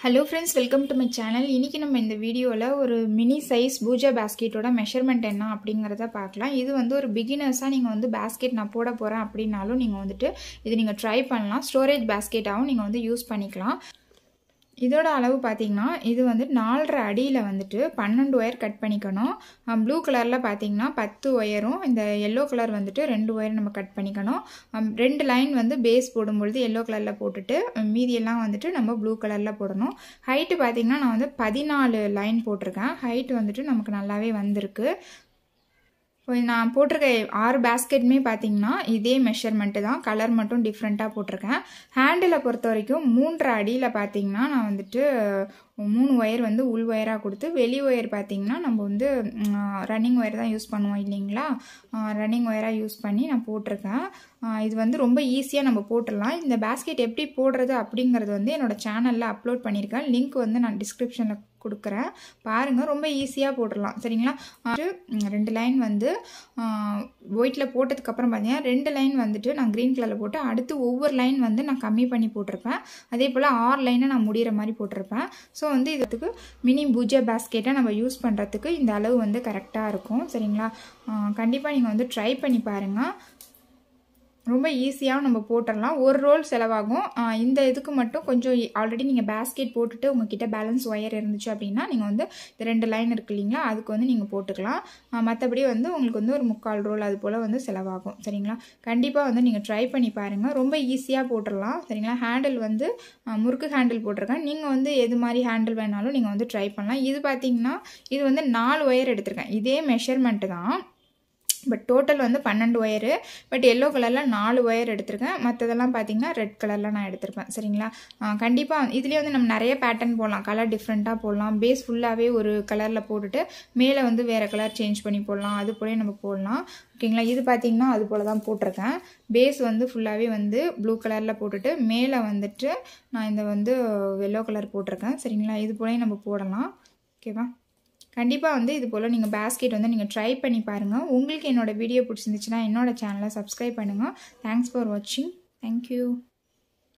hello friends welcome to my channel இன்றைக்கி நம்ம இந்த வீடியோவில் ஒரு மினி சைஸ் பூஜா பேஸ்கெட்டோட மெஷர்மெண்ட் என்ன அப்படிங்கிறத பார்க்கலாம் இது வந்து ஒரு பிகினர்ஸாக நீங்கள் வந்து பேஸ்கெட் நான் போட போகிறேன் அப்படின்னாலும் நீங்கள் வந்துட்டு இது நீங்கள் ட்ரை பண்ணலாம் ஸ்டோரேஜ் பேஸ்கெட்டாகவும் நீங்கள் வந்து யூஸ் பண்ணிக்கலாம் இதோட அளவு பார்த்தீங்கன்னா இது வந்து நாலரை அடியில் வந்துட்டு பன்னெண்டு ஒயர் கட் பண்ணிக்கணும் ப்ளூ கலரில் பார்த்தீங்கன்னா பத்து ஒயரும் இந்த எல்லோ கலர் வந்துட்டு ரெண்டு ஒயர் நம்ம கட் பண்ணிக்கணும் ரெண்டு லைன் வந்து பேஸ் போடும்பொழுது எல்லோ கலரில் போட்டுட்டு மீதியெல்லாம் வந்துட்டு நம்ம ப்ளூ கலரில் போடணும் ஹைட்டு பார்த்திங்கன்னா நான் வந்து பதினாலு லைன் போட்டிருக்கேன் ஹைட்டு வந்துட்டு நமக்கு நல்லாவே வந்திருக்கு நான் போட்டிருக்க ஆறு பேஸ்கெட்டுமே பார்த்தீங்கன்னா இதே மெஷர்மெண்ட்டு தான் கலர் மட்டும் டிஃப்ரெண்ட்டாக போட்டிருக்கேன் ஹேண்டில் பொறுத்த வரைக்கும் மூன்று அடியில் பார்த்தீங்கன்னா நான் வந்துட்டு மூணு ஒயர் வந்து உள் ஒயராக கொடுத்து வெளி ஒயர் பார்த்திங்கன்னா நம்ம வந்து ரன்னிங் ஒயர் தான் யூஸ் பண்ணுவோம் இல்லைங்களா ரன்னிங் ஒயராக யூஸ் பண்ணி நான் போட்டிருக்கேன் இது வந்து ரொம்ப ஈஸியாக நம்ம போட்டுடலாம் இந்த பேஸ்கெட் எப்படி போடுறது அப்படிங்கிறது வந்து என்னோடய சேனலில் அப்லோட் பண்ணியிருக்கேன் லிங்க் வந்து நான் டிஸ்கிரிப்ஷனில் கொடுக்குறேன் பாருங்கள் ரொம்ப ஈஸியாக போட்டுடலாம் சரிங்களா ரெண்டு லைன் வந்து ஒயிட்டில் போட்டதுக்கப்புறம் பார்த்தீங்கன்னா ரெண்டு லைன் வந்துட்டு நான் க்ரீன் கலரில் போட்டு அடுத்து ஒவ்வொரு லைன் வந்து நான் கம்மி பண்ணி போட்டிருப்பேன் அதே போல் ஆறு லைனை நான் முடிகிற மாதிரி போட்டிருப்பேன் ஸோ வந்து இதுக்கு மினி பூஜா பேஸ்கெட்டை நம்ம யூஸ் பண்ணுறதுக்கு இந்த அளவு வந்து கரெக்டாக இருக்கும் சரிங்களா கண்டிப்பாக நீங்கள் வந்து ட்ரை பண்ணி பாருங்கள் ரொம்ப ஈஸியாக நம்ம போட்டுடலாம் ஒரு ரோல் செலவாகும் இந்த இதுக்கு மட்டும் கொஞ்சம் ஆல்ரெடி நீங்கள் பேஸ்கெட் போட்டுட்டு உங்ககிட்ட பேலன்ஸ் ஒயர் இருந்துச்சு அப்படின்னா நீங்கள் வந்து இந்த ரெண்டு லைன் இருக்கு இல்லைங்களா அதுக்கு வந்து நீங்கள் போட்டுக்கலாம் மற்றபடி வந்து உங்களுக்கு வந்து ஒரு முக்கால் ரோல் அது போல் வந்து செலவாகும் சரிங்களா கண்டிப்பாக வந்து நீங்கள் ட்ரை பண்ணி பாருங்கள் ரொம்ப ஈஸியாக போட்டுடலாம் சரிங்களா ஹேண்டில் வந்து முறுக்கு ஹேண்டில் போட்டிருக்கேன் நீங்கள் வந்து எது மாதிரி ஹேண்டில் வேணாலும் நீங்கள் வந்து ட்ரை பண்ணலாம் இது பார்த்தீங்கன்னா இது வந்து நாலு ஒயர் எடுத்திருக்கேன் இதே மெஷர்மெண்ட்டு தான் பட் டோட்டல் வந்து பன்னெண்டு ஒயரு பட் எல்லோ கலரில் நாலு ஒயர் எடுத்திருக்கேன் மற்றதெல்லாம் பார்த்தீங்கன்னா ரெட் கலரில் நான் எடுத்திருப்பேன் சரிங்களா கண்டிப்பாக இதுலேயே வந்து நம்ம நிறைய பேட்டர்ன் போடலாம் கலர் டிஃப்ரெண்ட்டாக போடலாம் பேஸ் ஃபுல்லாகவே ஒரு கலரில் போட்டுட்டு மேலே வந்து வேறு கலர் சேஞ்ச் பண்ணி போடலாம் அது போலே நம்ம போடலாம் ஓகேங்களா இது பார்த்திங்கன்னா அது போல் தான் போட்டிருக்கேன் பேஸ் வந்து ஃபுல்லாகவே வந்து ப்ளூ கலரில் போட்டுட்டு மேலே வந்துட்டு நான் இந்த வந்து எல்லோ கலர் போட்டிருக்கேன் சரிங்களா இது போலே நம்ம போடலாம் ஓகேவா கண்டிப்பாக வந்து இது போல் நீங்கள் பேஸ்கெட் வந்து நீங்கள் ட்ரை பண்ணி பாருங்கள் உங்களுக்கு என்னோடய வீடியோ பிடிச்சிருந்துச்சுன்னா என்னோடய சேனலை சப்ஸ்கிரைப் பண்ணுங்கள் தேங்க்ஸ் ஃபார் வாட்சிங் தேங்க்யூ